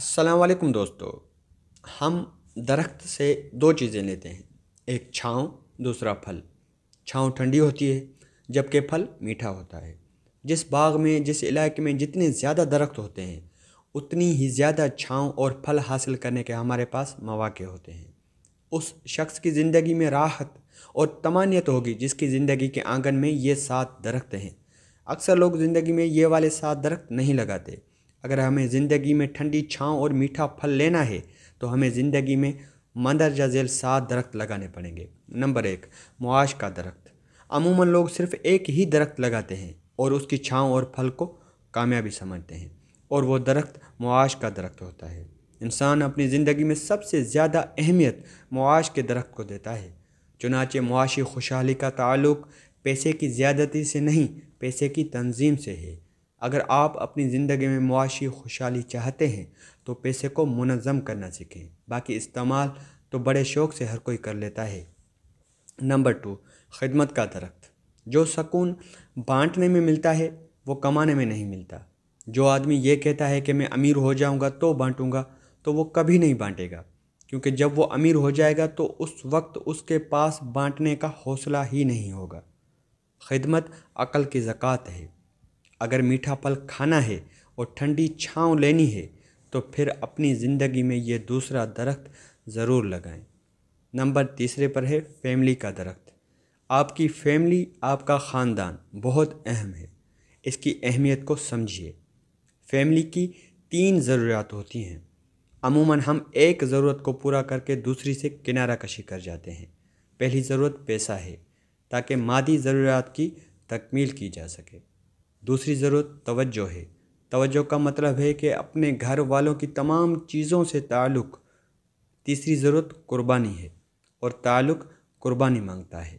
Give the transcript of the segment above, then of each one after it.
असलकम दोस्तों हम दरख्त से दो चीज़ें लेते हैं एक छाँव दूसरा फल छाँव ठंडी होती है जबकि फल मीठा होता है जिस बाग में जिस इलाके में जितने ज़्यादा दरख्त होते हैं उतनी ही ज़्यादा छाँव और फल हासिल करने के हमारे पास मौाक़े होते हैं उस शख्स की ज़िंदगी में राहत और तमानियत होगी जिसकी ज़िंदगी के आंगन में ये सात दरख्त हैं अक्सर लोग ज़िंदगी में ये वाले सात दरख्त नहीं लगाते अगर हमें ज़िंदगी में ठंडी छाँव और मीठा फल लेना है तो हमें ज़िंदगी में मंदरजा झेल सात दरख्त लगाने पड़ेंगे नंबर एक मुआश का दरख्त अमूमन लोग सिर्फ एक ही दरख्त लगाते हैं और उसकी छाँव और फल को कामयाबी समझते हैं और वो दरख्त मुआश का दरख्त होता है इंसान अपनी ज़िंदगी में सबसे ज़्यादा अहमियत मुआश के दरख्त को देता है चुनाचे मुआशी खुशहाली का ताल्लुक पैसे की ज़्यादती से नहीं पैसे की तंजीम से है अगर आप अपनी ज़िंदगी में मुआशी खुशहाली चाहते हैं तो पैसे को मुनज़म करना सीखें बाकी इस्तेमाल तो बड़े शौक़ से हर कोई कर लेता है नंबर टू खिदमत का दरख्त जो सकून बांटने में मिलता है वो कमाने में नहीं मिलता जो आदमी ये कहता है कि मैं अमीर हो जाऊंगा तो बांटूंगा तो वो कभी नहीं बांटेगा क्योंकि जब वो अमीर हो जाएगा तो उस वक्त उसके पास बांटने का हौसला ही नहीं होगा खिदमत अकल की ज़क़़त है अगर मीठा पल खाना है और ठंडी छाँव लेनी है तो फिर अपनी ज़िंदगी में ये दूसरा दरख्त ज़रूर लगाएं नंबर तीसरे पर है फैमिली का दरख्त आपकी फैमिली आपका ख़ानदान बहुत अहम है इसकी अहमियत को समझिए फैमिली की तीन ज़रूरियात होती हैं अमूमन हम एक ज़रूरत को पूरा करके दूसरी से किनारा कशी कर जाते हैं पहली ज़रूरत पैसा है ताकि मादी ज़रूरियात की तकमील की जा सके दूसरी ज़रूरत तवज्जो है तवज्जो का मतलब है कि अपने घर वालों की तमाम चीज़ों से ताल्लुक़ तीसरी ज़रूरत कुर्बानी है और ताल्लुक़ कुर्बानी मांगता है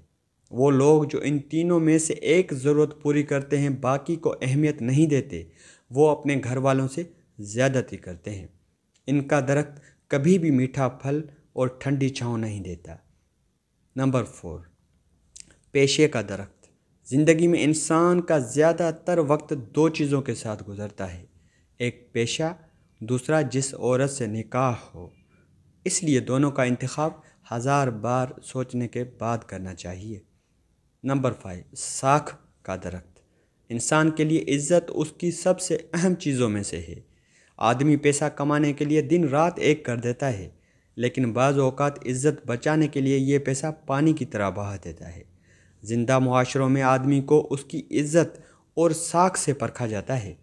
वो लोग जो इन तीनों में से एक ज़रूरत पूरी करते हैं बाकी को अहमियत नहीं देते वो अपने घर वालों से ज़्यादती करते हैं इनका दरख्त कभी भी मीठा फल और ठंडी छाँव नहीं देता नंबर फोर पेशे का दरख्त ज़िंदगी में इंसान का ज़्यादातर वक्त दो चीज़ों के साथ गुज़रता है एक पेशा दूसरा जिस औरत से निकाह हो इसलिए दोनों का इंतखब हज़ार बार सोचने के बाद करना चाहिए नंबर फाइव साख का दरख्त इंसान के लिए इज़्ज़त उसकी सबसे अहम चीज़ों में से है आदमी पैसा कमाने के लिए दिन रात एक कर देता है लेकिन बाज़ अवकात इज़्ज़त बचाने के लिए ये पैसा पानी की तरह बहा देता है ज़िंदा मुआरों में आदमी को उसकी इज़्ज़त और साख से परखा जाता है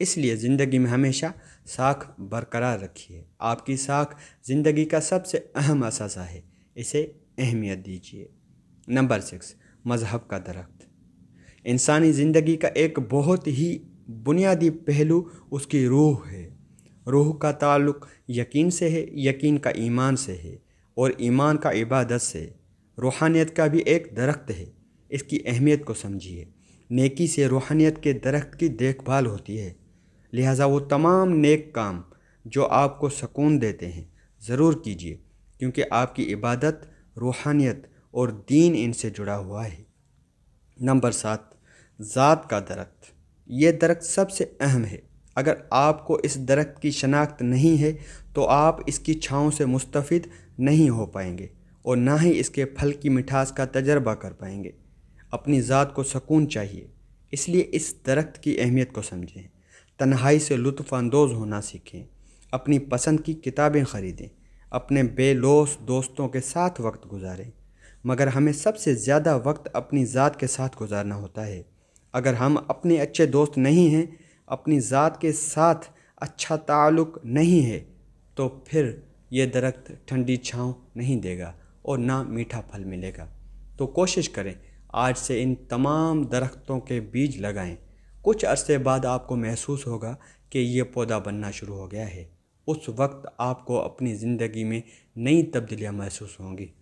इसलिए ज़िंदगी में हमेशा साख बरकरार रखिए आपकी साख ज़िंदगी का सबसे अहम असासा है इसे अहमियत दीजिए नंबर सिक्स मज़हब का दरख्त इंसानी ज़िंदगी का एक बहुत ही बुनियादी पहलू उसकी रूह है रूह का ताल्लुक़ यकीन से है यकीन का ईमान से है और ईमान का इबादत से रूहानियत का भी एक दरख्त है इसकी अहमियत को समझिए नेकी से रूहानियत के दरख्त की देखभाल होती है लिहाजा वो तमाम नेक काम जो आपको सुकून देते हैं ज़रूर कीजिए क्योंकि आपकी इबादत रूहानियत और दीन इनसे जुड़ा हुआ है नंबर सात ज़ात का दरख्त ये दरख्त सबसे अहम है अगर आपको इस दरख्त की शनाख्त नहीं है तो आप इसकी छाँव से मुस्तफ़ नहीं हो पाएंगे और ना ही इसके फल की मिठास का तजर्बा कर पाएंगे अपनी ज़ात को सुकून चाहिए इसलिए इस दरख्त की अहमियत को समझें तन्हाई से लुफानंदोज़ होना सीखें अपनी पसंद की किताबें ख़रीदें अपने बेलोस दोस्तों के साथ वक्त गुजारें मगर हमें सबसे ज़्यादा वक्त अपनी ज़ात के साथ गुजारना होता है अगर हम अपने अच्छे दोस्त नहीं हैं अपनी ज़ात के साथ अच्छा ताल्लुक़ नहीं है तो फिर ये दरख्त ठंडी छाँव नहीं देगा और ना मीठा फल मिलेगा तो कोशिश करें आज से इन तमाम दरख्तों के बीज लगाएं कुछ अरसे बाद आपको महसूस होगा कि ये पौधा बनना शुरू हो गया है उस वक्त आपको अपनी ज़िंदगी में नई तब्दीलियाँ महसूस होंगी